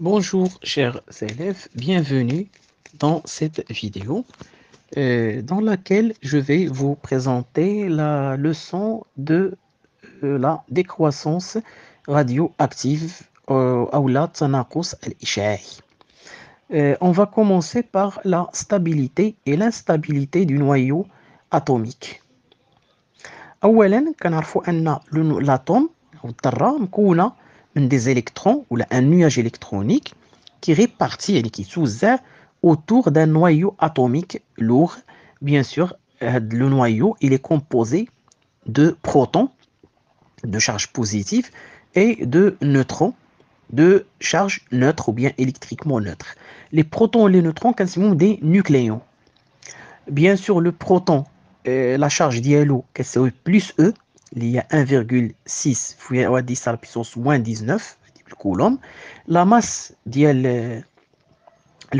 Bonjour chers élèves, bienvenue dans cette vidéo euh, dans laquelle je vais vous présenter la leçon de euh, la décroissance radioactive euh, euh, on va commencer par la stabilité et l'instabilité du noyau atomique des électrons ou un nuage électronique qui répartit et qui sous autour d'un noyau atomique lourd. Bien sûr, euh, le noyau il est composé de protons de charge positive et de neutrons de charge neutre ou bien électriquement neutre. Les protons et les neutrons, quand c'est des nucléons. Bien sûr, le proton, euh, la charge d'ILO, c'est plus E, il y a 1,6 fois 10 à la puissance moins 19 coulomb la masse que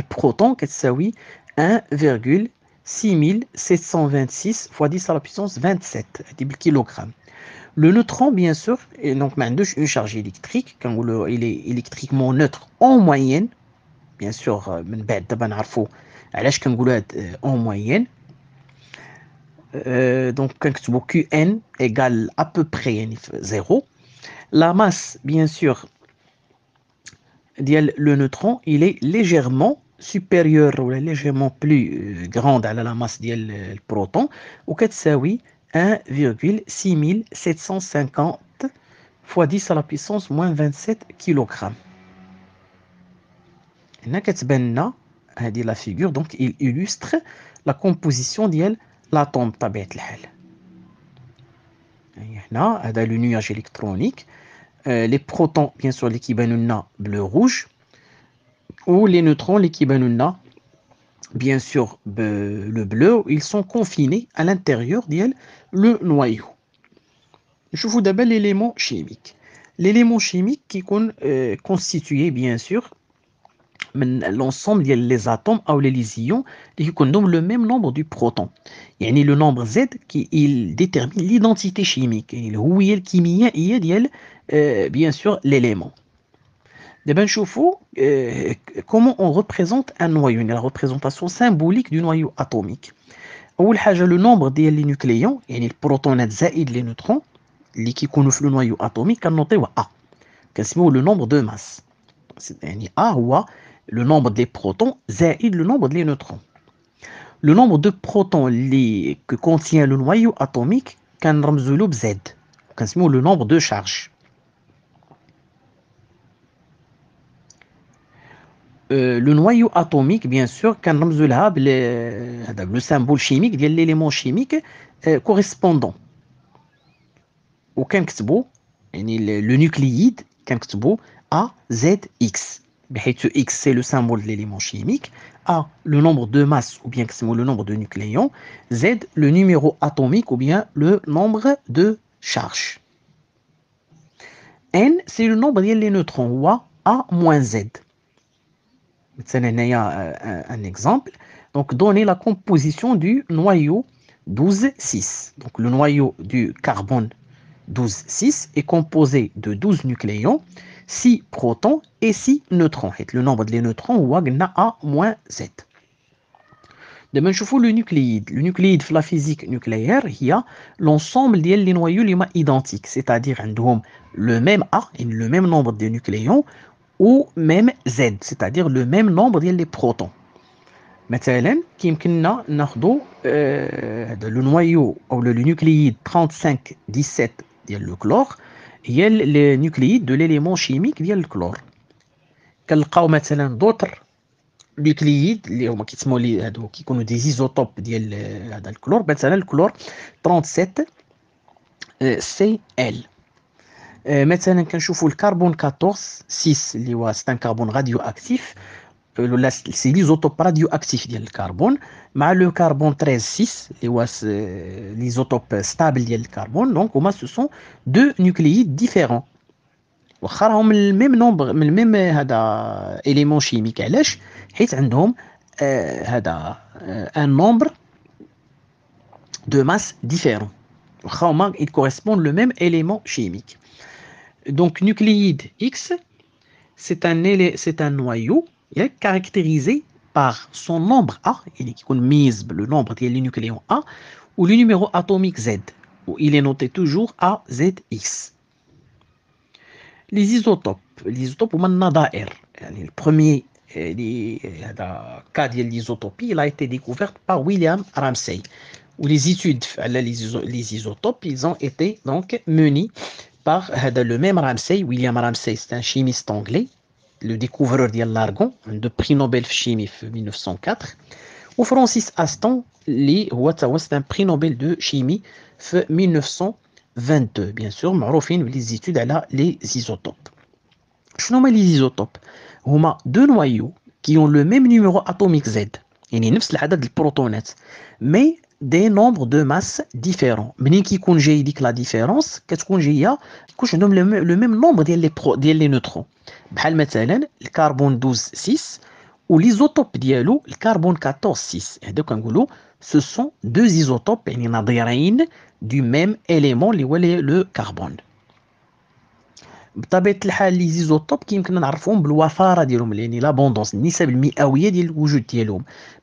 proton oui, 1,6726 fois 10 à la puissance 27 le le neutron, bien sûr, et donc une charge électrique, il est électriquement neutre en moyenne, bien sûr, euh, euh, en moyenne, euh, donc Qn égale à peu près 0. La masse, bien sûr, le neutron, il est légèrement supérieur, ou légèrement plus euh, grande à la masse du euh, proton, ou oui 1,6750 fois 10 à la puissance moins 27 kg. Là, la figure, donc, il illustre la composition du la tombe le nuage électronique, les protons, bien sûr, les bleu-rouge, ou les neutrons, les qui bien sûr, le bleu, ils sont confinés à l'intérieur, du le noyau. Je vous d'abord l'élément chimique. L'élément chimique qui euh, constitué bien sûr, l'ensemble des atomes ou les ions et ont le même nombre de proton. Il y a le nombre Z qui détermine l'identité chimique. Il y a bien sûr l'élément. D'abord, euh, comment on représente un noyau, la représentation symbolique du noyau atomique. a le nombre des nucléons, et les protons et les neutrons, qui connaissent le noyau atomique, on noté A. le nombre de masses c'est A ou A, le nombre des protons, zaïd le nombre de neutrons. Le nombre de protons que contient le noyau atomique, qu'un Z, le nombre de charges. Euh, le noyau atomique, bien sûr, qu'un euh, le symbole chimique, l'élément chimique euh, correspondant. au le nucléide, qu'un A, Z, X. X, c'est le symbole de l'élément chimique. A, le nombre de masses ou bien le nombre de nucléons. Z, le numéro atomique ou bien le nombre de charges. N, c'est le nombre des neutrons, ou A moins Z. C'est euh, un exemple. Donc, donner la composition du noyau 12-6. Donc, le noyau du carbone 12-6 est composé de 12 nucléons. 6 protons et 6 neutrons. Le nombre de neutrons est A-Z. même, je le nucléide. Le nucléide, la physique nucléaire, il y a l'ensemble des noyaux les identiques, c'est-à-dire le même A, le même nombre de nucléons, ou même Z, c'est-à-dire le même nombre euh, de protons. Maintenant, nous le noyau ou le nucléide 35 17 ديال le chlore il y a le nucléide de l'élément chimique, le chlore. Il y a d'autres nucléides qui sont des isotopes du chlore. Il y le chlore 37Cl. Il y a le carbone 14 6, c'est un carbone radioactif. Euh, c'est l'isotope radioactif du carbone, mais le carbone 13,6 euh, l'isotope stable du carbone. Donc, ce sont deux nucléides différents. Le même nombre, le même euh, élément chimique, c'est un nombre de masses différentes. Il correspondent au même élément chimique. Donc, nucléide X, c'est un noyau il est caractérisé par son nombre A, il est mise le nombre des est nucléon A, ou le numéro atomique Z, où il est noté toujours AZX. Les isotopes, les isotopes R. le premier euh, euh, cas de l'isotopie, il a été découvert par William Ramsey, où les études euh, les isotopes, ils ont été donc menées par le même Ramsey, William Ramsey, c'est un chimiste anglais, le découvreur de l'argon, de prix Nobel de chimie 1904, ou Francis Aston, le un prix Nobel de chimie 1922, bien sûr, Marofin, les études à les isotopes. Je nomme les isotopes. On a deux noyaux qui ont le même numéro atomique Z, et les neuf, c'est de mais des nombres de masse différents. Mais qui j'ai dit la différence, qu'est-ce qu'on j'ai je nomme le même nombre des neutrons. Par exemple, le carbone 12 6 ou l'isotope dialo, le carbone 14 6. Et donc ce sont deux isotopes du même élément, le carbone. Vous avez les isotopes qui peuvent être connus par leur nombre, par leur abondance, par leur puissance.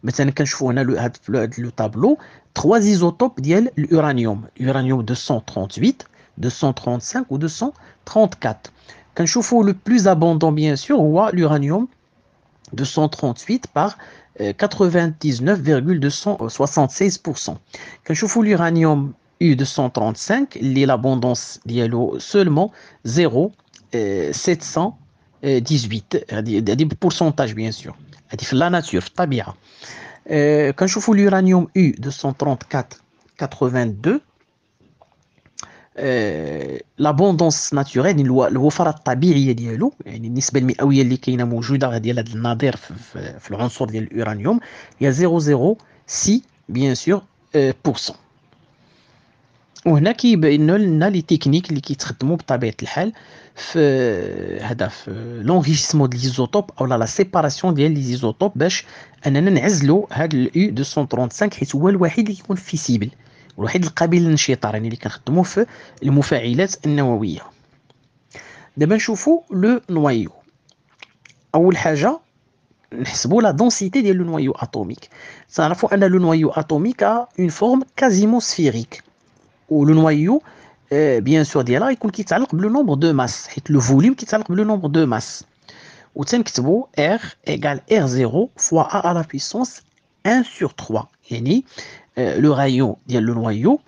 Maintenant, si vous voyez ce tableau, trois isotopes l'uranium. L'uranium 238, 235 ou 234. Si vous le plus abondant, bien sûr, est l'uranium 238 par 99,76%. Si vous l'uranium U235, l'abondance seulement 0,718, euh, euh, pourcentage bien sûr, la nature, Tabia. Euh, quand je fais l'uranium U234-82, l'abondance naturelle, le Tabia de de l'uranium, il y a 0,06, bien sûr, pour cent. وهنا كيبان لنا لي تكنيك اللي كيتخدموا بطبيعه الحال في هذا في لونغيشيسمون ديال ليزوتوب او لا سيباراسيون ديال ليزوتوب باش اننا نعزلوا هذا الاي 235 حيت هو الوحيد اللي يكون فيسيبل الوحيد القابل للانشطار يعني اللي كنخدموا في المفاعلات النوويه دابا نشوفوا لو نوايو اول حاجه نحسبوا لا دونسيتي ديال لو نوايو اتوميك تعرفوا ان لو نوايو اتوميك ا اون فورم كازيمون سفيريك ou le noyau, euh, bien sûr, il y le nombre de masses. Le volume qui est le nombre de masses. Ou tiens, R égale R0 fois A à la puissance 1 sur 3. Et ni, le rayon, le noyau,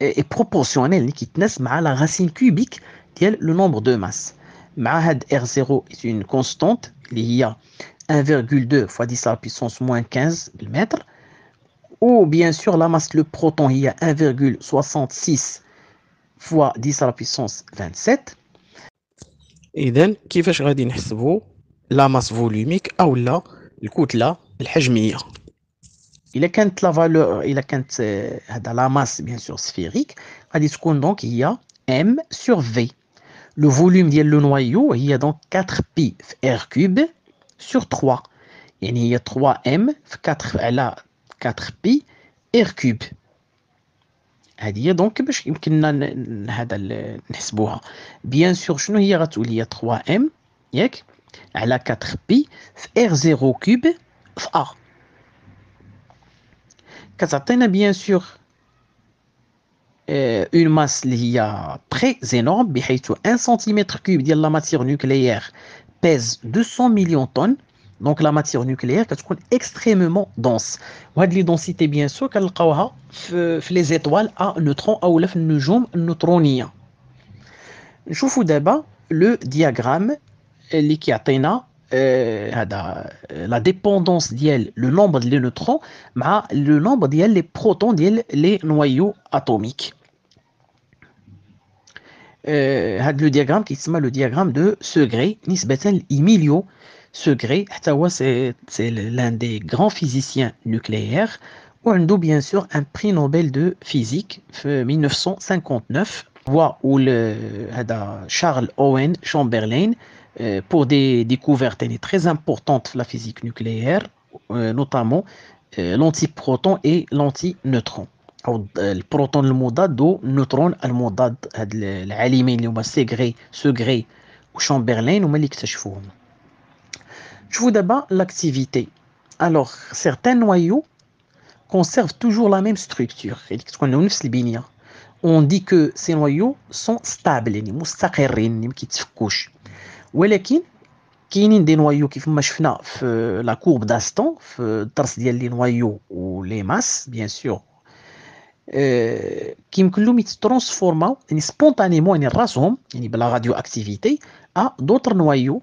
est, proportionnel, à la racine cubique, le nombre de masses. R0 est une constante, il y a 1,2 fois 10 à la puissance moins 15 mètres ou bien sûr la masse le proton il 1,66 fois 10 à la puissance 27 et then kifash غادي calculer la masse volumique ou la le là la valeur الا euh, la masse bien sûr sphérique donc il y a m sur v le volume ديال le noyau il y a donc 4 pi r cube sur 3 يعني هي 3 m في 4 4 pi r cube. A donc, bien sûr, je ne sais pas si il y a 3 m, il a 4 pi r0 cube, a. Quand on a bien sûr euh, une masse très énorme, 1 cm de la matière nucléaire pèse 200 millions de tonnes, donc la matière nucléaire est extrêmement dense. Cette densité, bien sûr, qu'elle euh, les étoiles à neutrons ou les neutrons neutroniens. Je vous d'abord le diagramme qui euh, atteint euh, la dépendance diel le nombre de neutrons mais le nombre diel les protons des les noyaux atomiques euh, le diagramme qui s'appelle le diagramme de Segré nisbatan imilio Segré, c'est l'un des grands physiciens nucléaires. وعنده bien sûr un prix Nobel de physique en 1959 où Charles Owen Chamberlain euh, pour des découvertes très importantes de la physique nucléaire euh, notamment euh, l'antiproton et l'antineutron البروتون المضاد neutron المضاد هاد العالمين اللي هما سيغري Chamberlain وشامبرلين هما اللي اكتشفوهم je vous d'abord l'activité. Alors, certains noyaux conservent toujours la même structure. On dit que ces noyaux sont stables, qui couchent. Ou les des noyaux qui font euh, la courbe d'Aston, euh, les noyaux ou les masses, bien sûr, euh, qui se transforment spontanément, en la radioactivité, à d'autres noyaux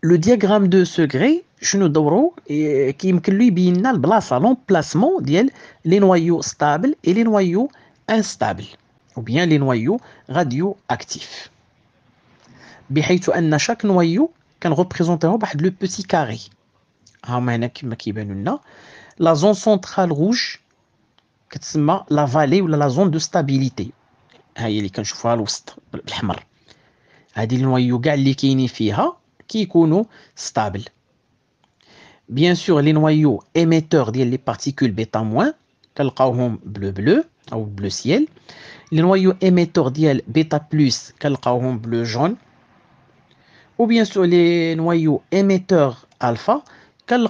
Le diagramme de ce gré, je nous le déroule, qui m'a donné le placement des noyaux stables et les noyaux instables, ou bien les noyaux radioactifs. Parce que chaque noyau représente un petit carré. C'est-à-dire, la zone centrale rouge est ou la zone de stabilité. C'est celle que l'on voit au milieu, en rouge. C'est le noyau qui qui sont stable. Bien sûr, les noyaux émetteurs des particules bêta- moins qu'elles bleu bleu ou bleu ciel. Les noyaux émetteurs d'IL bêta plus qu'elles bleu jaune. Ou bien sûr, les noyaux émetteurs alpha qu'elles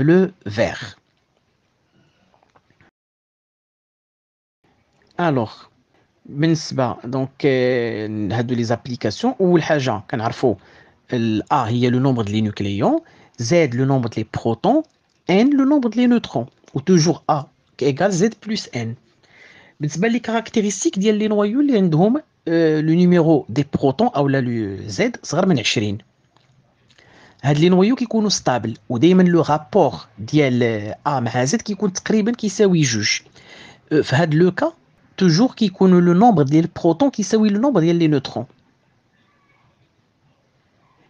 bleu vert. Alors, donc, de euh, les applications ou le ont qu'on a, est le nombre de les nucléons, Z, le nombre de les protons, N, le nombre de les neutrons. Ou toujours A Z plus N. Mais c'est les caractéristiques diels les noyaux, qui endroits euh, le numéro des protons, ou là le Z, c'est rarement équilibré. Had les noyaux qui sont stables, ou le rapport de euh, A/MZ qui est très proche, qui est très proche, c'est cas, toujours qui compte le nombre des protons qui est le nombre des neutrons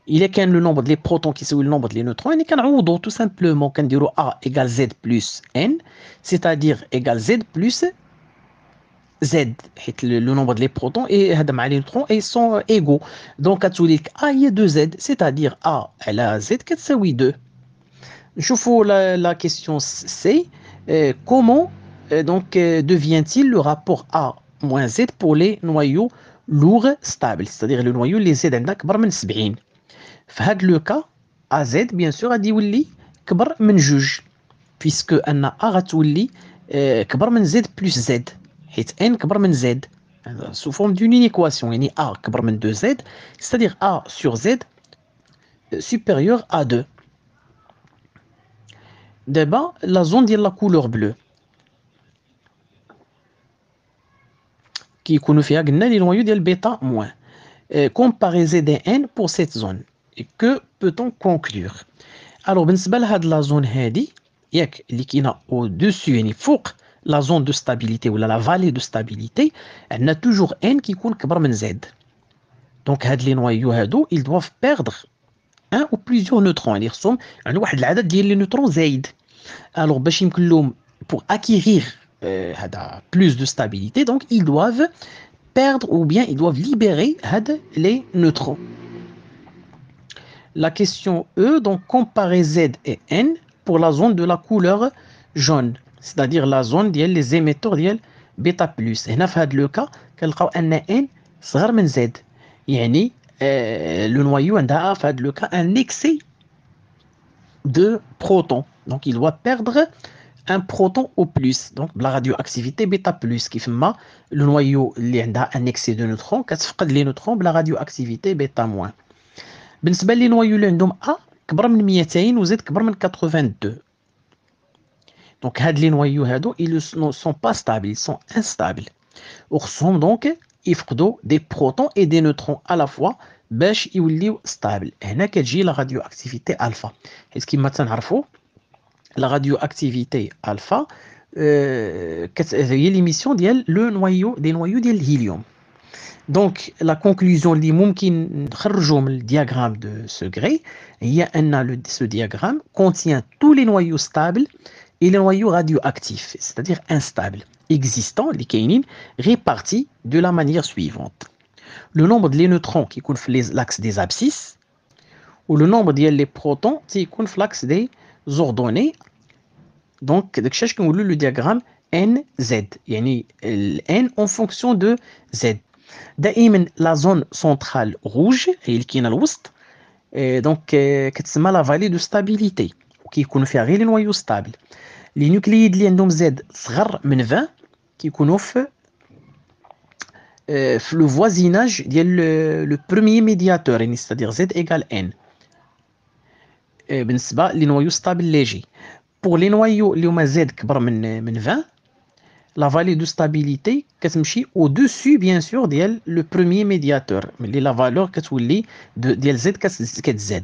il y a le nombre de protons qui sont le nombre les neutrons, et on tout simplement qu'on dit A égale Z plus N, c'est-à-dire égal Z plus Z, le nombre les protons et euh, les neutrons et sont euh, égaux. Donc, à tout A, est 2Z, c'est-à-dire A, à la Z, est 2. Je la, question C, euh, comment donc devient-il le rapport A moins Z pour les noyaux lourds stables, c'est-à-dire les noyaux les Z عندك dans ce cas, AZ, bien sûr, a dit que c'est plus juge. Puisque A a dit que c'est plus Z plus Z. Et N qui est plus Z. Euh, sous forme d'une équation. A est plus ou z cest C'est-à-dire A sur Z euh, supérieur à 2. D'abord, la zone de la couleur bleue. Qui est connue la zone de la couleur bleue. C'est-à-dire que la de la moins. Euh, Comparer Z et N pour cette zone. Et que peut-on conclure Alors, ben, de la zone Hadi, au-dessus, la zone de stabilité ou la vallée de stabilité, elle a toujours n qui compte que z. Donc, les noyaux, ils doivent perdre un ou plusieurs neutrons. Ils sont un ou les neutrons z. Alors, pour acquérir euh, plus de stabilité, donc ils doivent perdre ou bien ils doivent libérer les neutrons la question E, donc comparer Z et N pour la zone de la couleur jaune, c'est-à-dire la zone ديال les émetteurs de plus. plus. هنا في هذا N a كنلقاو euh, cas Z. صغر من Z. يعني لو de protons. Donc, il doit perdre un proton au plus. Donc, la radioactivité bêta plus, qui fait le noyau, a un excès de neutrons, Le les neutrons, la radioactivité bêta moins. Pour les noyaux qui ont A qui est plus de 200 et Z qui est plus de 82. Donc, ces noyaux-là ne sont pas stables, ils sont instables. Ils sont donc, ils perdent des protons et des neutrons à la fois pour qu'ils soient stables. Et là, il y a la radioactivité alpha. Est-ce que vous savez ce que La radioactivité alpha, c'est euh, l'émission des noyaux d'hélium. Donc, la conclusion qui le diagramme de ce gré, il y ce diagramme contient tous les noyaux stables et les noyaux radioactifs, c'est-à-dire instables, existants, les kénines, répartis de la manière suivante. Le nombre de neutrons qui coule l'axe des abscisses, ou le nombre de protons qui coule l'axe des ordonnées. Donc, je le diagramme NZ, yani N en fonction de Z de la zone centrale rouge et le qui est l'ouest donc c'est la vallée de stabilité qui confirme les noyaux stables les nucléides liés un Z inférieur à 20 qui confient le voisinage du le premier médiateur c'est à dire Z égal N en ce bas les noyaux stables légers pour les noyaux liés un Z plus grand que 20 la valeur de stabilité qui au-dessus, bien sûr, de le premier médiateur. Mais la valeur de Z, c'est Z.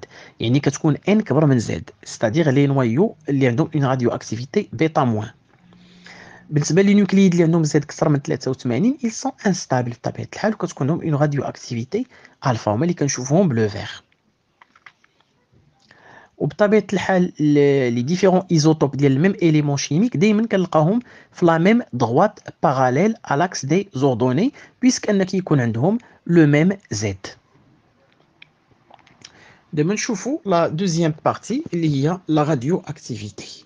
Il y a Z. C'est-à-dire les noyaux qui ont une radioactivité bêta moins. 83 ils sont instables une radioactivité alpha en bleu-vert. Les différents isotopes du même élément chimique dans la même droite parallèle à l'axe des ordonnées, puisqu'ils ont le même Z. De la deuxième partie, il y la radioactivité.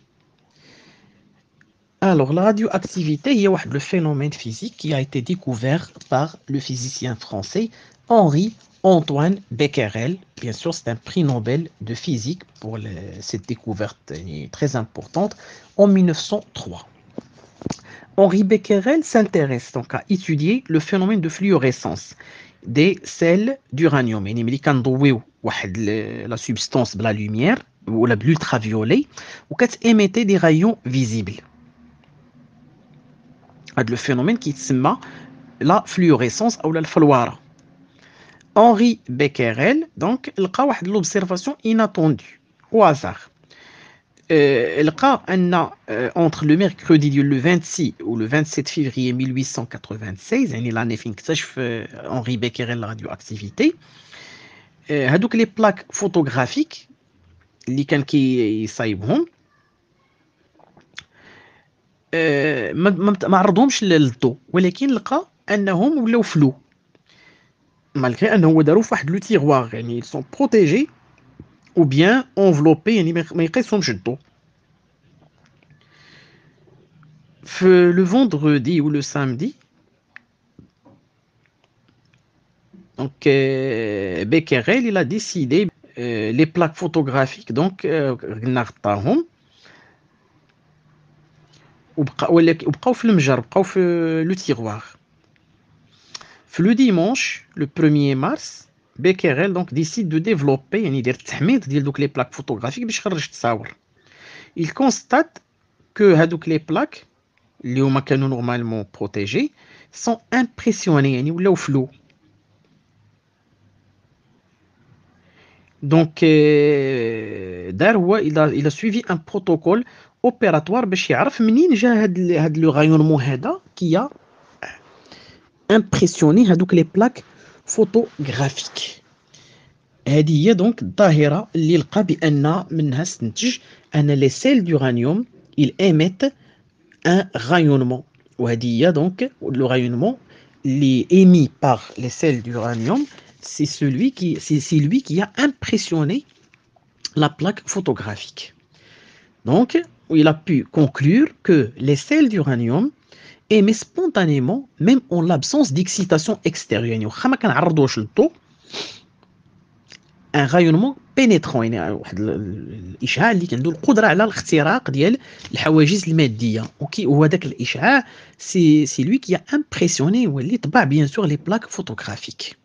Alors, la radioactivité, est le phénomène physique qui a été découvert par le physicien français. Henri Antoine Becquerel, bien sûr, c'est un prix Nobel de physique pour cette découverte très importante en 1903. Henri Becquerel s'intéresse donc à étudier le phénomène de fluorescence des sels d'uranium. يعني ملي la واحد la lumière ou la ولا ou émettait des rayons visibles. visibles le phénomène qui la fluorescence ou la fluorescence. Henri Becquerel, donc, لقى une l'observation inattendue, au hasard. Il en a entre le mercredi du 26 ou le 27 février 1896, يعني l'année où Henri Becquerel la radioactivité, donc les plaques photographiques les كان كيصايبهم ما ما عرضهمش للضوء ولكن لقى انهم ولاو فلو Malgré un ou deux roufades le tiroir, ils sont protégés ou bien enveloppés, mais quels sont les deux? Le vendredi ou le samedi? Donc euh, Bequerel, il a décidé euh, les plaques photographiques, donc euh, Nartaron, ou bien qu'au fond le tiroir le dimanche, le 1er mars, Becquerel décide de développer une idée les plaques photographiques Il constate que ah, les plaques, les mécanismes normalement protégés, sont impressionnés, hein, ou là au Donc, euh, il a, suivi un protocole opératoire pour savoir le rayon qui a impressionner hein, donc les plaques photographiques هذه هي donc الظاهرة اللي لقى les sels d'uranium émettent un rayonnement وهذه هي donc le rayonnement émis par les sels d'uranium c'est celui qui c'est qui a impressionné la plaque photographique donc il a pu conclure que les sels d'uranium aimer spontanément, même en l'absence d'excitation extérieure. ان غايونمون بينيترون يعني واحد الاشعاع اللي عنده القدره على الاختراق ديال الحواجز الماديه اوكي داك الاشعاع سي سي لوي كي امبرسيوني هو اللي طبع بيان سور لي بلاك فوتوغرافيك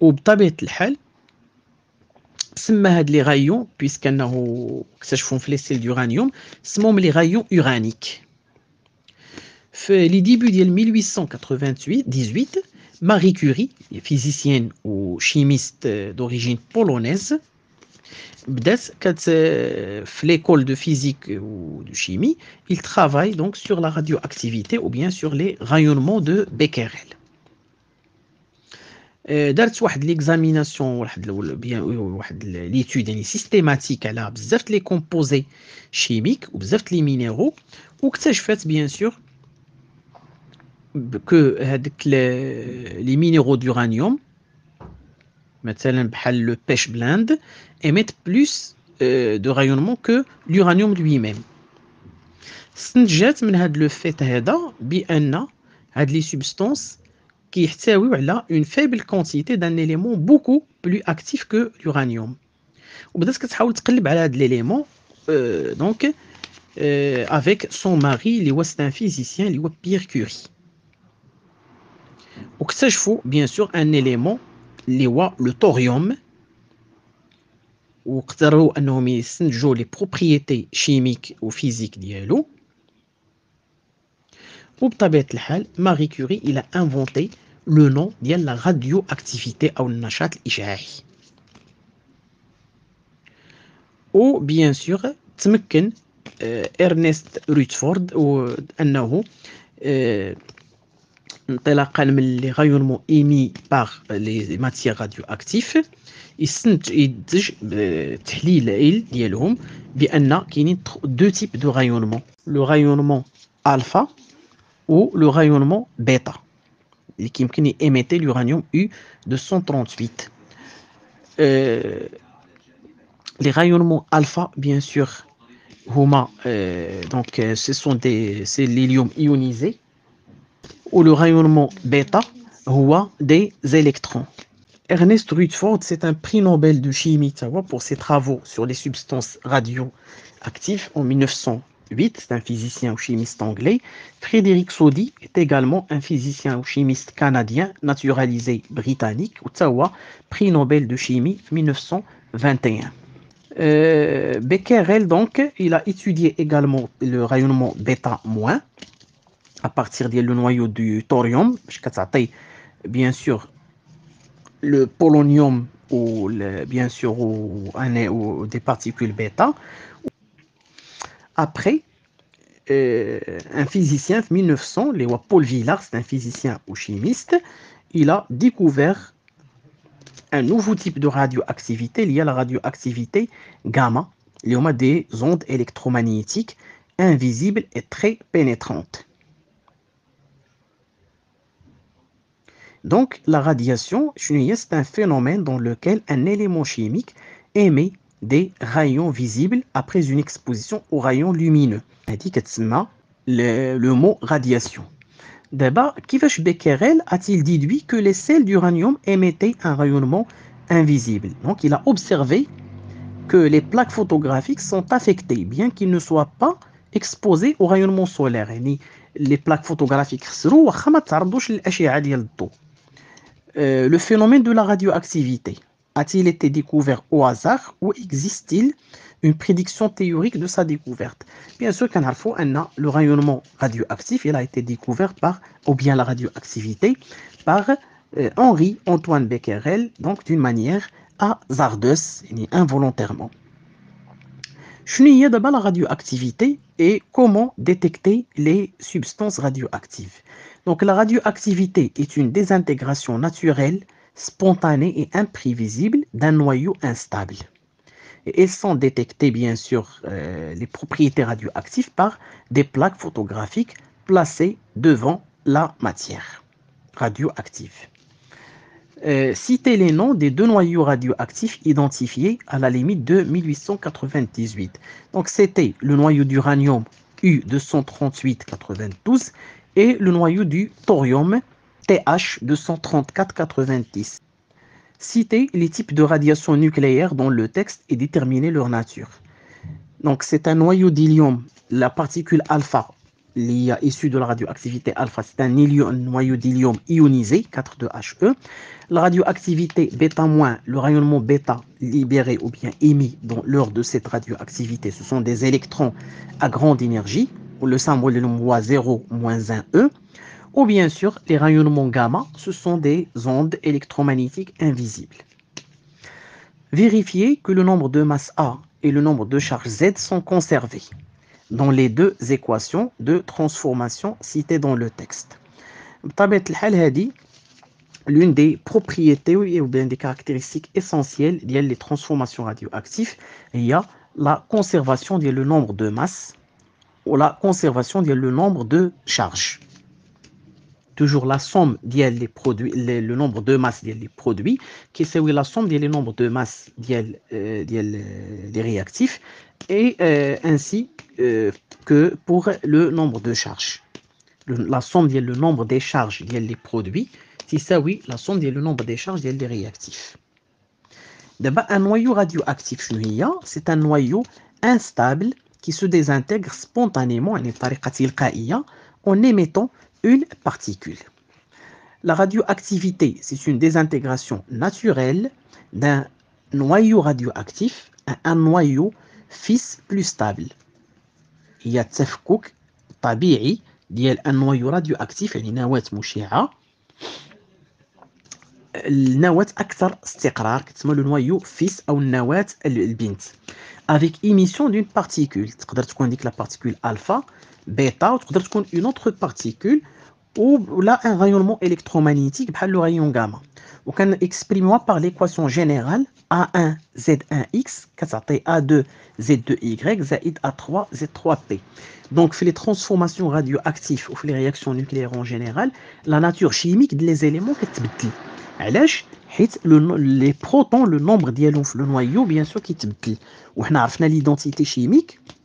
وبطبيعه الحال ce sont les rayons puisqu'ils a au s'est l'uranium. Ce sont les rayons uraniques. Au début de 1898, Marie Curie, physicienne ou chimiste d'origine polonaise, dans fait l'école de physique ou de chimie, il travaille donc sur la radioactivité ou bien sur les rayonnements de Becquerel. D'abord, euh, l'examination bien l'étude systématique à les composés chimiques ou des minéraux ou que bien sûr que les minéraux d'uranium comme le pêche blind émet plus euh, de rayonnement que l'uranium lui-même. Sinon, j'ai le fait c'est que bien à les substances qui est une faible quantité d'un élément beaucoup plus actif que l'uranium. Vous peut-être que ça balade l'élément euh, donc euh, avec son mari, c'est un physicien, Pierre Curie. Pour que ça bien sûr un élément, le thorium. Ou que les propriétés chimiques ou physiques d'Yellow. Pour le faire, Marie Curie a inventé le nom de la radioactivité ou de la de Ou bien sûr, euh, Ernest Rutherford a Ernest Rutford qui a fait les rayonnements émis par les matières radioactives. Et il y euh, a deux types de rayonnement le rayonnement alpha ou le rayonnement bêta, qui émettait l'uranium U-238. 138. Euh, les rayonnements alpha, bien sûr, euh, donc euh, ce sont des, c'est l'hélium ionisé, ou le rayonnement bêta, roi des électrons. Ernest Rutherford, c'est un prix Nobel de chimie pour ses travaux sur les substances radioactives en 1900 c'est un physicien ou chimiste anglais. Frédéric Soddy est également un physicien ou chimiste canadien naturalisé britannique, Ottawa, prix Nobel de chimie 1921. Euh, Becquerel, donc, il a étudié également le rayonnement bêta- à partir du noyau du thorium, bien sûr, le polonium ou bien sûr des particules bêta. Après, euh, un physicien, 1900, Léo Paul Villars, c'est un physicien ou chimiste, il a découvert un nouveau type de radioactivité lié à la radioactivité gamma, il des ondes électromagnétiques invisibles et très pénétrantes. Donc, la radiation, c'est un phénomène dans lequel un élément chimique émet des rayons visibles après une exposition aux rayons lumineux. Le, le mot radiation. D'abord, Kivash Becquerel a-t-il déduit que les sels d'uranium émettaient un rayonnement invisible Donc, il a observé que les plaques photographiques sont affectées, bien qu'ils ne soient pas exposés au rayonnement solaire. Les plaques photographiques euh, le phénomène de la radioactivité. A-t-il été découvert au hasard ou existe-t-il une prédiction théorique de sa découverte Bien sûr qu'en alpha, le rayonnement radioactif, il a été découvert par, ou bien la radioactivité, par euh, Henri Antoine Becquerel, donc d'une manière hasardeuse, involontairement. Je n'y ai d'abord la radioactivité et comment détecter les substances radioactives. Donc la radioactivité est une désintégration naturelle spontané et imprévisible d'un noyau instable. Et ils sont détectés, bien sûr, euh, les propriétés radioactives par des plaques photographiques placées devant la matière radioactive. Euh, citez les noms des deux noyaux radioactifs identifiés à la limite de 1898. Donc c'était le noyau d'uranium U238-92 et le noyau du thorium TH234-90. Citer les types de radiations nucléaires dans le texte et déterminer leur nature. Donc, c'est un noyau d'hélium, la particule alpha, issue de la radioactivité alpha, c'est un, noyau d'hélium ionisé, 4 4,2-HE. La radioactivité bêta-, le rayonnement bêta libéré ou bien émis lors de cette radioactivité, ce sont des électrons à grande énergie, le symbole est le 0, 1E. Ou bien sûr, les rayonnements gamma, ce sont des ondes électromagnétiques invisibles. Vérifiez que le nombre de masse A et le nombre de charges Z sont conservés dans les deux équations de transformation citées dans le texte. L'une des propriétés ou bien des caractéristiques essentielles des transformations radioactives, il la conservation du nombre de masses ou la conservation du nombre de charges toujours la somme des produits, le, nombre de masses des produits, qui c'est la somme des nombre de masses euh, euh, des réactifs, et euh, ainsi que pour le nombre de charges. la somme des le nombre des charges des produits, si ça oui, la somme des le nombre des charges des réactifs. D'abord, un noyau radioactif, c'est un noyau instable qui se désintègre spontanément en émettant une particule. La radioactivité, c'est une désintégration naturelle d'un noyau radioactif à un noyau fils plus stable. Il y a un noyau radioactif, et Nawet fils النواه اكثر استقرار كتسمى لو نوايو فيس او النواه la particule alpha Beta تقدر une autre particule ou là un rayonnement électromagnétique par bah, le rayon gamma وكان exprimer par l'équation générale A1 Z1X A2 Z2Y A3 Z3P donc في les transformations radioactives ou les réactions nucléaires en général la nature chimique des éléments كتبدل علاش les protons le nombre le le noyau bien sûr qui سور On وحنا عرفنا l'identité chimique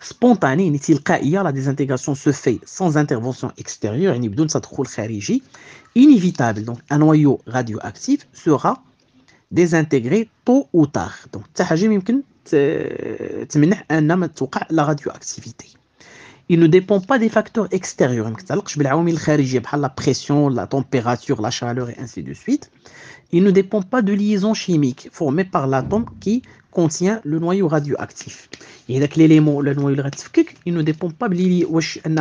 spontanée, la désintégration se fait sans intervention extérieure, inévitable. Donc, un noyau radioactif sera désintégré tôt ou tard. Donc, la radioactivité. Il ne dépend pas des facteurs extérieurs, la pression, la température, la chaleur et ainsi de suite. Il ne dépend pas de liaisons chimiques formées par l'atome qui contient le noyau radioactif. Et avec l'élément, le noyau radioactif, il ne dépend pas de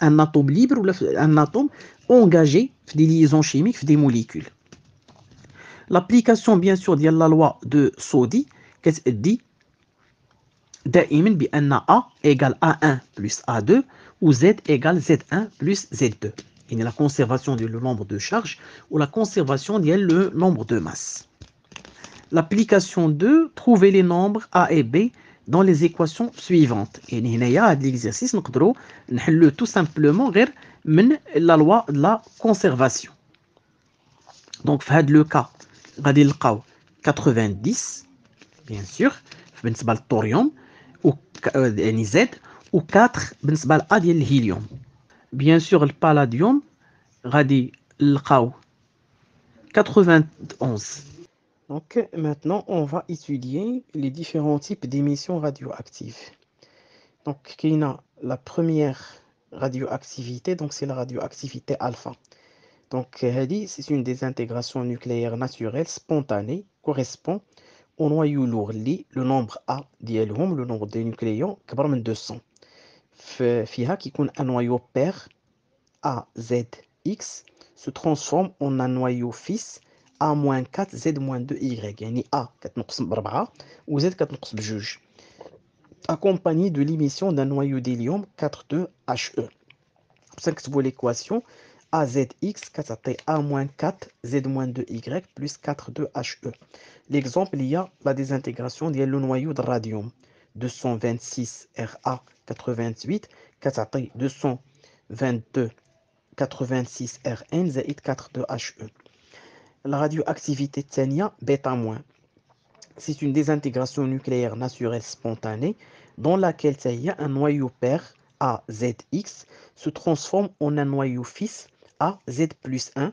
un atome libre ou un atome engagé dans des liaisons chimiques, des molécules. L'application, bien sûr, de la loi de Sodi, quest dit دائما A égale A1 plus A2 ou Z égale Z1 plus Z2 a la conservation du nombre de charges ou la conservation du nombre de masses l'application 2, trouver les nombres A et B dans les équations suivantes. Et a l'exercice, nous le tout simplement من la loi de لا كونسيرفاسيون دونك في هذا لو كا غادي نلقاو 90 Bien sûr. بالنسبه للثوريوم و يعني زد و 4 بالنسبه ل Bien ديال الهيليوم بيان سور البالاديوم غادي 91 donc maintenant, on va étudier les différents types d'émissions radioactives. Donc, il y a la première radioactivité, donc c'est la radioactivité alpha. Donc, c'est une désintégration nucléaire naturelle spontanée correspond au noyau lourd le nombre A d'ILHOM, le nombre de nucléons, qui est 200. Fiha, qui compte un noyau père, AZX, se transforme en un noyau fils, a moins 4 z 2y يعني a 4 و z 2 accompagné de l'émission d'un noyau d'hélium 42HE Ça, نكتبوا l'équation AZX 4 A moins 4 Z 2Y plus 42HE l'exemple il y a la désintégration du le noyau de radium 226 RA 88 4 222 86 RN 4 42 HE la radioactivité tsenia bêta-. C'est une désintégration nucléaire naturelle spontanée dans laquelle un noyau père AZX se transforme en un noyau fils AZ plus 1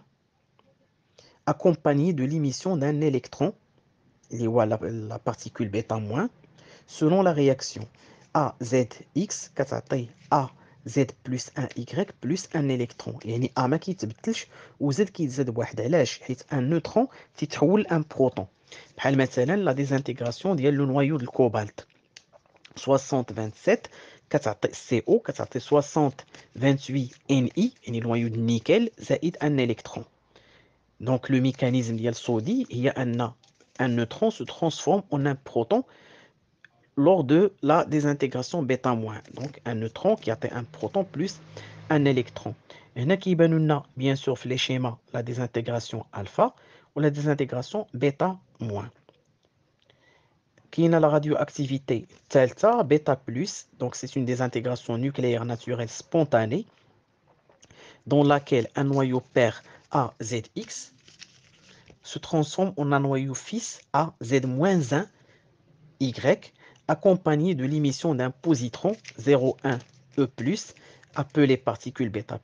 accompagné de l'émission d'un électron, la, la particule bêta-, selon la réaction. AZX, A Z plus un y plus un électron. Ni armakit ah, blech ou zit z un neutron qui tourne un proton. Remettant la désintégration, il y a le noyau de cobalt 60 27 co 60 28 ni le noyau de nickel zait un électron. Donc le mécanisme il y est saudi il y a un un neutron se transforme en un proton lors de la désintégration bêta-. Donc un neutron qui atteint un proton plus un électron. هنا كيبانوا ben bien sûr سور في la désintégration alpha ou la désintégration bêta moins. Qui a la radioactivité delta, bêta plus, donc c'est une désintégration nucléaire naturelle spontanée dans laquelle un noyau père AZX se transforme en un noyau fils AZ-1Y accompagné de l'émission d'un positron 0,1E+, appelé particule bêta+,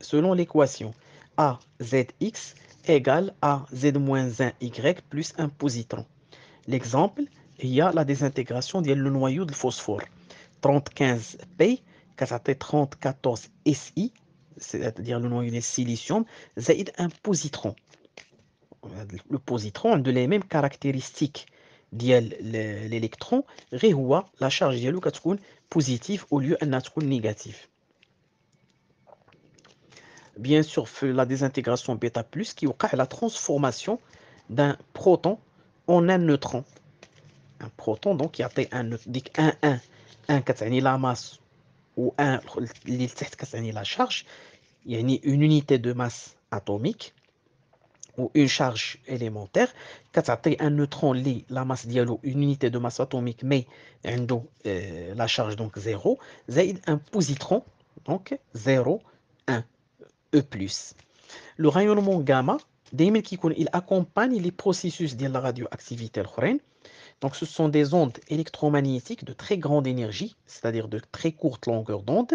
selon l'équation AZX égale z 1 y plus un positron. L'exemple, il y a la désintégration le noyau de phosphore. 35 p 34 3014SI, c'est-à-dire le noyau de silicium, c'est un positron. Le positron a de les mêmes caractéristiques l'électron l'électron, غير charge لا شارج positive au lieu او ليو انها bien sûr la désintégration bêta plus qui est la transformation d'un proton en un neutron. Un proton donc qui a un un un qui la masse ou un qui la charge, il y a une unité de masse atomique une charge élémentaire. Quand un neutron lit la masse d'yalo, une unité de masse atomique, mais euh, la charge donc 0, un positron, donc 0, 1, E. Le rayonnement gamma, il accompagne les processus de la radioactivité. Donc ce sont des ondes électromagnétiques de très grande énergie, c'est-à-dire de très courte longueur d'onde.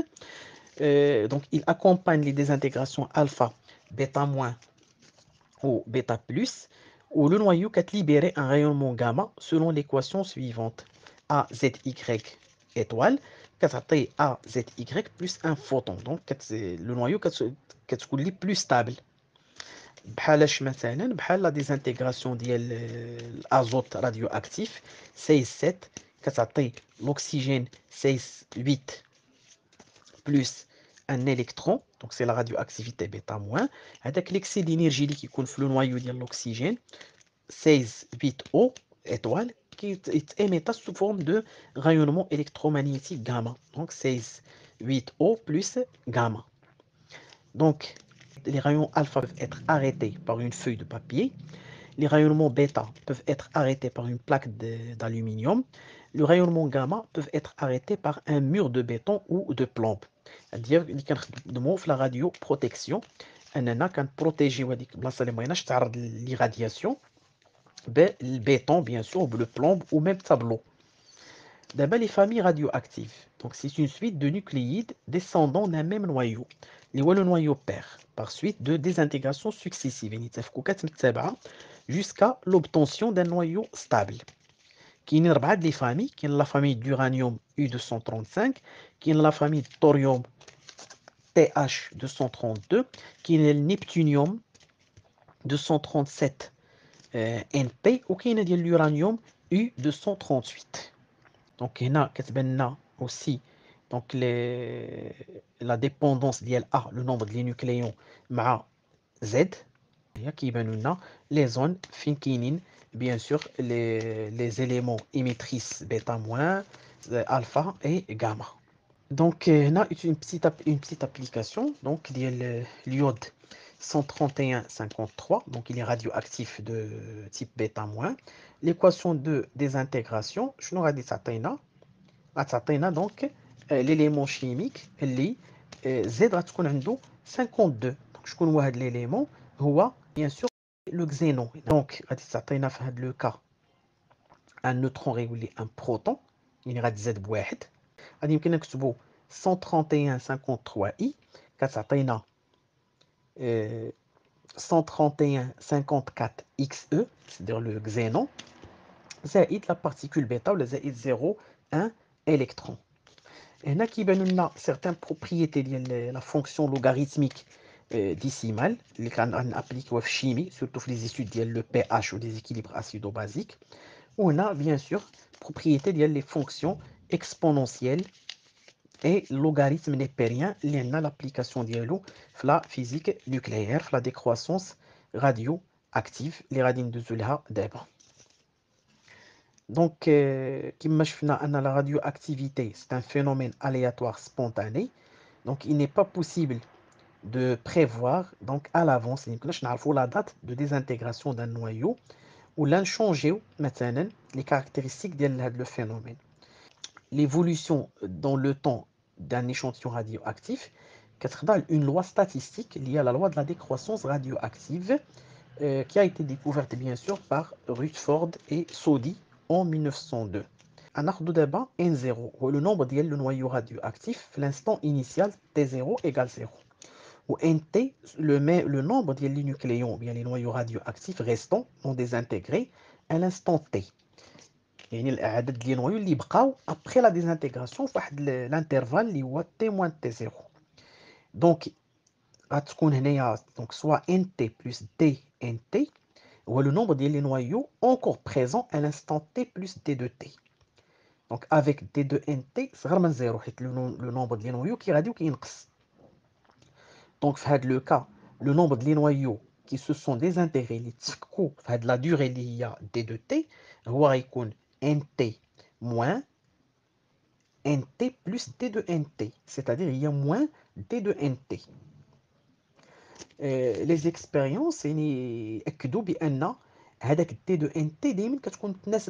Euh, donc il accompagne les désintégrations alpha, bêta moins, ou bêta plus, Ou le noyau qui libéré un rayonnement gamma selon l'équation suivante. Z Y étoile, Qui a Z Y plus un photon. Donc, le noyau qui est plus stable. بحالاش مثلا بحال لا ديزانتيغراسيون ديال الازوت راديو اكتيف سي 7 كتعطي l'oxygène 6 8 plus un électron, donc c'est la radioactivité bêta moins, avec l'excès d'énergie qui coule le noyau de l'oxygène, 16 8O étoile, qui est émettant sous forme de rayonnement électromagnétique gamma. Donc 16 8O plus gamma. Donc les rayons alpha peuvent être arrêtés par une feuille de papier. Les rayonnements bêta peuvent être arrêtés par une plaque d'aluminium. Le rayonnement gamma peut être arrêté par un mur de béton ou de plomb. C'est-à-dire la radioprotection, qui l'irradiation la le béton, bien sûr, ou le plomb, ou même tableau. D'abord, les familles radioactives. C'est une suite de nucléides descendant d'un même noyau. Le noyau perd par suite de désintégrations successives jusqu'à l'obtention d'un noyau stable qui est pas des familles, qui est la famille d'uranium U235, qui est la famille thorium TH232, qui est le neptunium 237 euh, NP, ou qui est l'uranium U238. Donc, il y a aussi donc la dépendance de A, le nombre de nucléons, ma Z, qui est les zones finkinines bien sûr les, éléments émettrices bêta-, moins, euh, alpha et gamma. Donc, on euh, a une petite, application. Donc, il y a l'iode 131-53, donc il est radioactif de type bêta-. moins. L'équation de désintégration, je n'aurai dit ça, ah, donc euh, l'élément chimique, li, Z, 52. Donc, je connais l'élément, bien sûr, le xénon, donc, a le cas, un neutron régulier, un proton, il y a Z 1 Il y a 131 131,53i, il y 131 131,54xe, c'est-à-dire le xénon, c'est la particule bêta, ou 0, 1 électron. Et il y a certaines propriétés, la fonction logarithmique. Euh, décimales lesquelles an appliqué في chimie surtout les études ديال le pH ou des équilibres acido-basiques a bien sûr propriété ديال les fonctions exponentielles et logarithme népérien On a l'application ديالو f la physique nucléaire la décroissance radioactive les radines de لها d'abord Donc, euh, à la radioactivité, c'est un phénomène aléatoire spontané. Donc, il n'est pas possible de prévoir donc à l'avance la date de désintégration d'un noyau ou l'un maintenant les caractéristiques de le phénomène l'évolution dans le temps d'un échantillon radioactif une loi statistique liée à la loi de la décroissance radioactive euh, qui a été découverte bien sûr par Rutherford et Soddy en 1902. Un de débat N0, le nombre de noyau radioactif l'instant initial T0 égale 0 ou NT, le, nombre des nucléons, bien les noyaux radioactifs restants, non désintégrés, à l'instant T. Et noyaux après la désintégration, l'intervalle T moins T0. Donc, donc, soit NT plus DNT, ou le nombre des noyaux encore présents à l'instant T plus D2T. Donc, avec D2NT, c'est vraiment 0, le nombre des noyaux qui radio qui donc, le cas, le nombre de les noyaux qui se sont désintéressés, les de la durée il y a T de t, nt moins nt plus t de nt, c'est-à-dire il y a moins t de nt. Euh, les expériences c'est بان هذاك t de nt c'est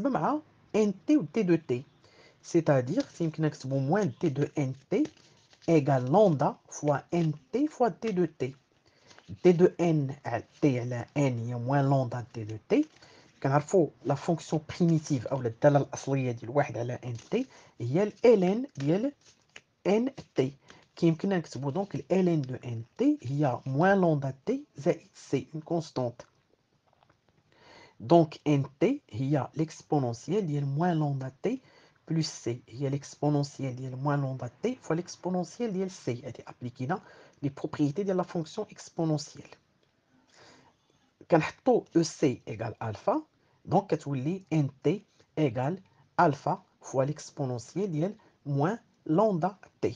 nt ou t de t c'est-à-dire يمكن moins t de nt égale lambda fois nt fois t de t. t de n, t la n, il y a moins lambda t de t. Quand on la fonction primitive, ou la talal asliya de l'ouahd à la nt, il y a ln de nt. Qui est connecté donc ln de nt, il y a moins lambda t, c'est une constante. Donc nt, il y a l'exponentielle, il y a moins lambda t, plus c, il y a l'exponentielle, il y moins lambda t, fois l'exponentielle, il y a c. Elle est appliquée dans les propriétés de la fonction exponentielle. Quand on a EC égale alpha, donc on a t égale alpha fois l'exponentielle, il y a moins lambda t.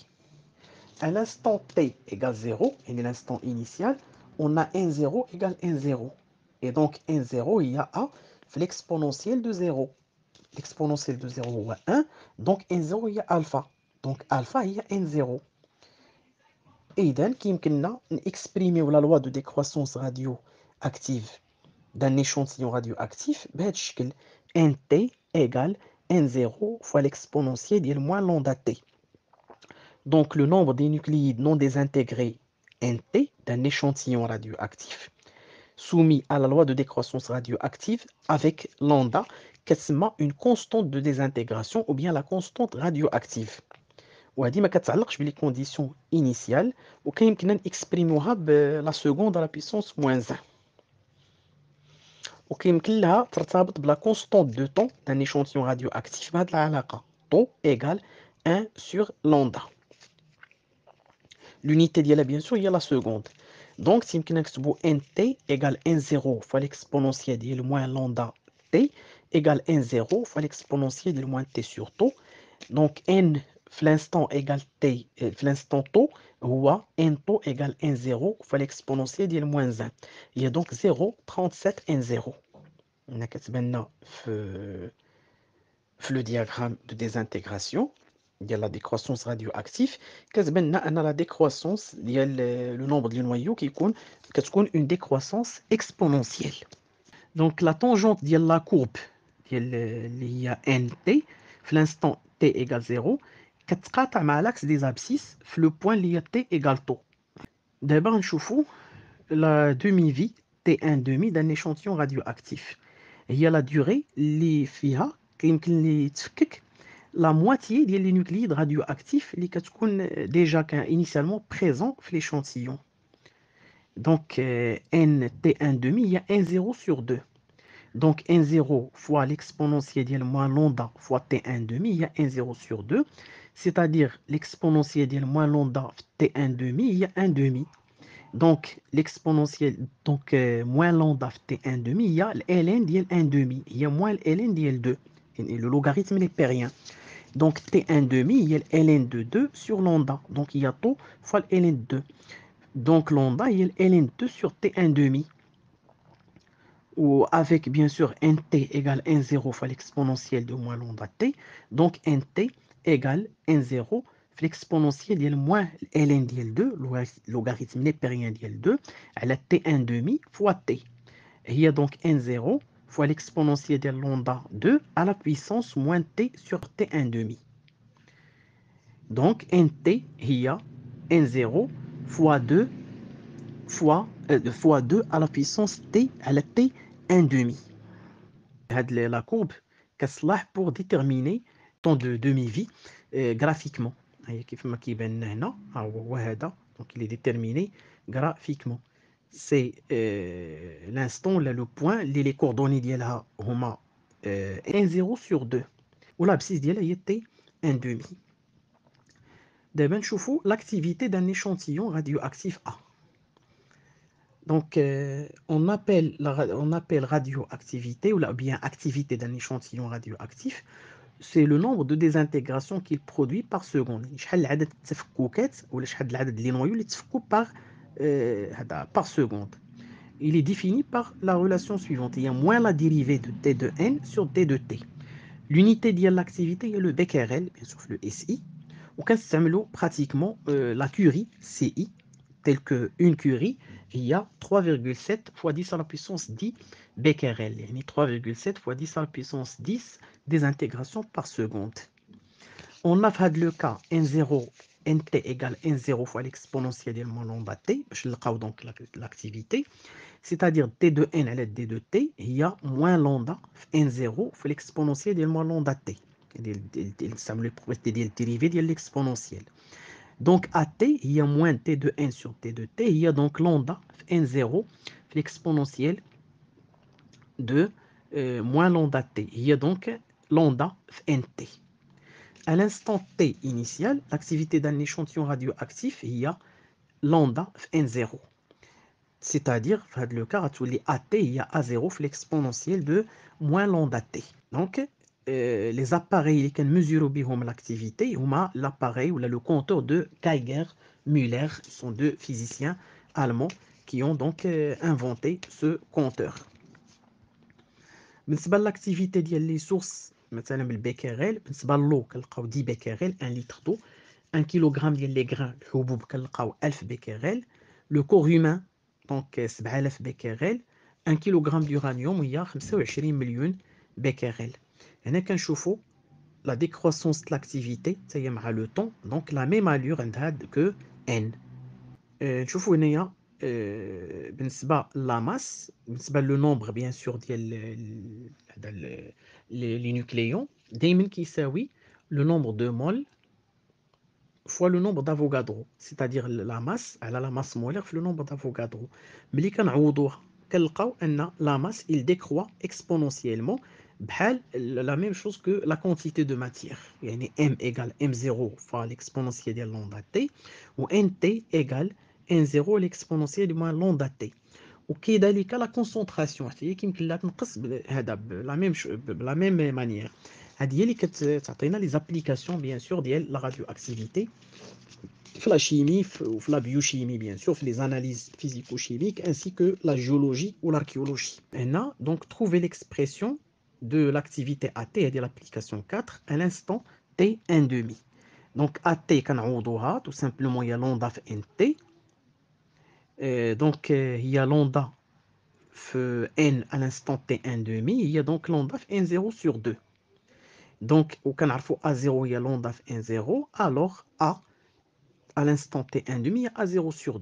À l'instant t égale 0, et à l'instant initial, on a 1 0 égale 1 0. Et donc 1 0, il y a l'exponentielle de 0 exponentielle de 0 est 1 Donc, n 0 alpha alpha. il y a n 0 Et et est a exprimé la loi de décroissance radioactive d'un échantillon radioactif nt ben, égale n0 fois l'exponentielle de moins lambda t. Donc le nombre des nucléides non désintégrés nt d'un échantillon radioactif soumis à la loi de décroissance radioactive avec lambda quest une constante de désintégration ou bien la constante radioactive Je vais ma les conditions initiales. Je exprime ben, la seconde à la puissance moins 1. ou qu'il la constante de temps d'un échantillon radioactif. va à la constante de égale 1 sur lambda. L'unité, bien sûr, a la seconde. Donc, si vous nt égale n0 fois l'exponentiel moins lambda t, égale 1, 0 fois l'exponentielle de moins t sur taux. Donc n l'instant égale t, euh, flinstant l'instant taux, ou n taux égale n 0 fois l'exponentiel de moins 1. Il y a donc 0, 37, 0. On a maintenant le diagramme de désintégration. Il y a la décroissance radioactive. il y a la décroissance Il y a le, nombre de noyaux qui compte. une décroissance exponentielle Donc la tangente de la courbe il y a NT, l'instant T égale 0, 4 kata à l'axe des abscisses, le point lié à T égale taux. D'abord, nous la demi-vie T1,5 d'un échantillon radioactif. Il y a la durée, la moitié des nucléides radioactifs qui sont déjà initialement présents dans l'échantillon. Donc, NT1,5, il y a 1 0 euh, euh, sur 2. Donc N0 fois l'exponentielle de moins lambda fois t demi, il y a N0 sur 2, c'est-à-dire l'exponentielle de moins lambda t demi, il y a demi. Donc l'exponentielle, donc euh, moins lambda t demi, il y a ln L1 demi. il y a moins ln de 2, le logarithme n'est pas rien. Donc t demi, il y a ln de 2 sur lambda, donc il y a taux fois ln de 2. Donc lambda, il y a ln de 2 sur t 1 demi ou avec bien sûr nt égale n0 fois l'exponentielle de moins lambda t. Donc nt égale égale 0 fois l'exponentielle de moins ln de 2, logarithme rien de 2, à la t1 demi fois t. Il y a donc n0 fois l'exponentielle de lambda 2 à la puissance moins t sur t1 demi. Donc nt, il y a n0 fois 2 fois, euh, fois 2 à la puissance t à la t 1 demi. La courbe cela pour déterminer ton de demi-vie euh, graphiquement. Ben, ah, Donc il est déterminé graphiquement. C'est euh, l'instant, le point, les coordonnées d'Yela Roma 1, 0 sur 2. Ou l'abscisse est était 1 demi. D'abord, l'activité d'un échantillon radioactif A. Donc, euh, on, appelle radioactivité, ou bien activité d'un échantillon radioactif, c'est le nombre de désintégrations qu'il produit par seconde. ou par, euh, par seconde. Il est défini par la relation suivante. Il y a moins la dérivée de T de N sur T de T. L'unité de l'activité est le BKRL, bien sûr le SI. On pratiquement euh, la curie, CI, telle une curie il y a 3,7 fois 10 à la puissance 10 becquerel. 3,7 fois 10 à la puissance 10 désintégrations par seconde. On a le cas N0, Nt égale N0 fois l'exponentielle de lambda t, je le donc l'activité, c'est-à-dire t de n à l'aide de t, il y a moins lambda N0 fois l'exponentielle de lambda t. C'est la le de l'exponentielle. Donc, à t, il y a moins t de 1 sur t de t. Il y a donc lambda, n0, l'exponentielle de euh, moins lambda t. Il y a donc lambda nt. À l'instant t initial, l'activité d'un échantillon radioactif, il y a lambda n0. C'est-à-dire, le cas, à tous les il y a A0 l'exponentielle de moins lambda t. Donc, euh, les appareils qui mesurent l'activité, l'appareil ou le compteur de Geiger Müller, sont deux physiciens allemands qui ont donc euh, inventé ce compteur. l'activité de les sources, مثلا بالبيكيريل litre للو كنلقاو 10 بيكيريل 1 litre d'eau. 1 kg, ديال 1, le corps كنلقاو 1000 1 kg d'uranium, هي 25 millions Becquerel. Et n'est qu'un la décroissance de l'activité, ça y le temps, donc la même allure que N. Euh, euh, ben, la masse, le nombre, bien sûr, des nucléons, qui oui, le nombre de moles fois le nombre d'Avogadro, c'est-à-dire la masse, elle a la masse molaire fois le nombre d'Avogadro. Mais quand on la masse, il décroît exponentiellement la même chose que la quantité de matière. m égale m0 fois l'exponentielle de lambda t, ou nt égale n0 l'exponentielle de moins lambda t. Ou qui est la concentration. cest à la même manière. Il y a les applications, bien sûr, de la radioactivité, la chimie, ou la biochimie, bien sûr, les analyses physico-chimiques, ainsi que la géologie ou l'archéologie. a donc, trouvé l'expression de l'activité AT à de l'application 4 à l'instant T1,5. Donc AT, tout simplement, il y a lambda NT. donc, euh, il y a lambda N à l'instant T1,5. Il y a donc lambda N0 sur 2. Donc, au A0, il y a lambda N0. Alors, A à l'instant T1,5, il y a A0 sur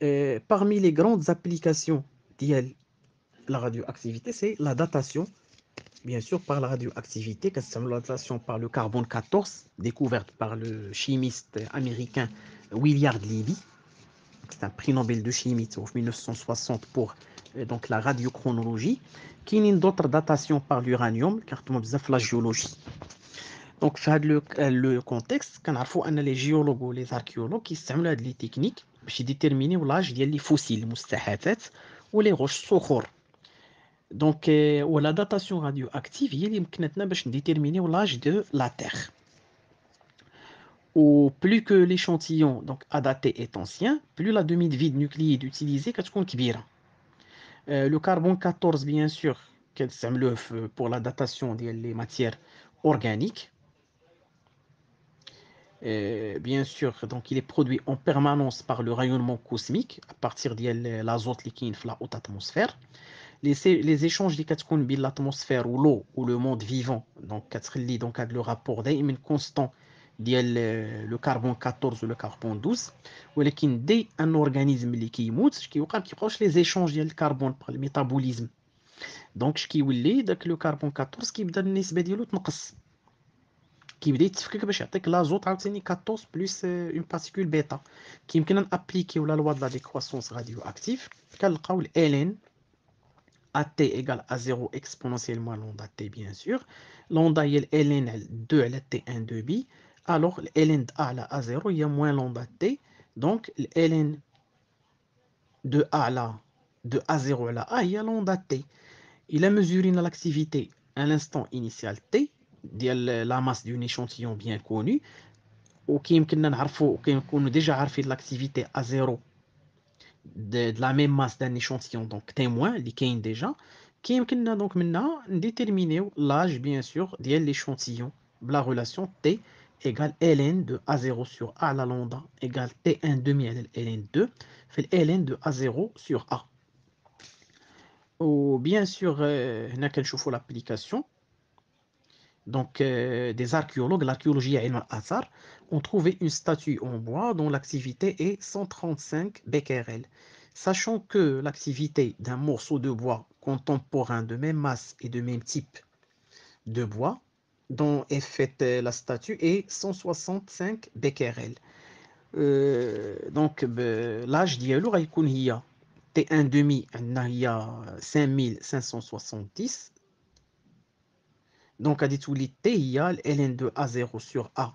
2. parmi les grandes applications d'IL la radioactivité, c'est la datation, bien sûr, par la radioactivité, que c'est la datation par le carbone 14, découverte par le chimiste américain Willard Levy. C'est un prix Nobel de chimie en 1960 pour euh, donc, la radiochronologie. Qui a d'autres datation par l'uranium, car tout la géologie. Donc, dans euh, le contexte, on a les géologues ou les archéologues qui utilisent les techniques pour déterminer l'âge des fossiles, ou les roches sochores. Donc, euh, la datation radioactive, il est déterminer l'âge de la Terre. plus que l'échantillon donc, est ancien, plus la demi-vide nucléide utilisée est euh, Le carbone 14, bien sûr, euh, pour la datation des matières organiques. Euh, bien sûr, donc il est produit en permanence par le rayonnement cosmique à partir de l'azote liquide dans la haute atmosphère les échanges de l'atmosphère ou l'eau ou le monde vivant, donc 4 lit avec le rapport constant, constante euh, le carbone 14 ou le carbone 12, ou les un d'un organisme qui est mout, ce qui est proche des échanges du carbone par le métabolisme. Donc, ce qui est le carbone 14 qui donne des bédélotes, qui est lié avec l'azote 14 plus euh, une particule bêta, qui est appliqué à la loi de la décroissance radioactive, AT égale à 0 exponentiellement lambda T, bien sûr. Lambda, y est ln 2 à la T1 2, b. Alors, ln de A à la A0, il y a moins lambda T. Donc, ln de A à la de A0 à A, il y a lambda T. Il a mesuré l'activité à l'instant initial T, la masse d'un échantillon bien connu, ou qui est déjà de l'activité A0 de, la même masse d'un échantillon donc témoin qui est déjà qui est donc maintenant déterminer l'âge bien sûr de l'échantillon la relation t égale ln de a0 sur a la lambda égale t1 demi ln2 fait ln de a0 sur a bien sûr هنا euh, كنشوفوا l'application donc euh, des archéologues l'archéologie est un hasard on trouvé une statue en bois dont l'activité est 135 becquerel. Sachant que l'activité d'un morceau de bois contemporain de même masse et de même type de bois dont est faite la statue est 165 becquerel. Euh, donc ben, l'âge y a T1 demi, il y a 5570. Donc à dit il y a ln 2 A0 sur A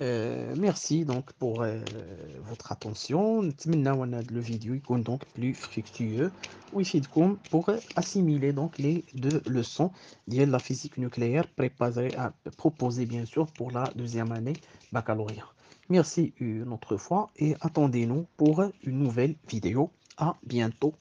Euh, merci donc pour euh, votre attention. le vidéo est donc plus fructueux. pour euh, assimiler donc les deux leçons liées à la physique nucléaire proposées à bien sûr pour la deuxième année baccalauréat. Merci une autre fois et attendez-nous pour une nouvelle vidéo. À bientôt.